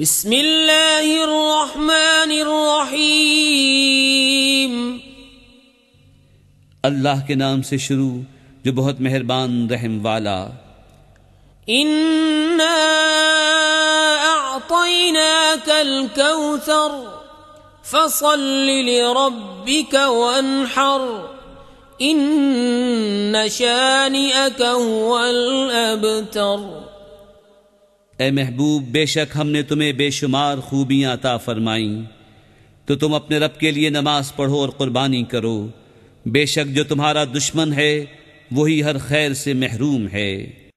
بسم الله الرحمن الرحيم اللہ کے نام سے شروع جو بہت مہربان رحم والا انا اعطيناك الكوثر فصل لربك وانحر ان شانئك هو الابتر اے محبوب بے شک ہم نے تمہیں بے شمار خوبیاں عطا فرمائیں تو تم اپنے رب کے لیے نماز پڑھو اور قربانی کرو بے شک جو تمہارا دشمن ہے وہی ہر خیر سے محروم ہے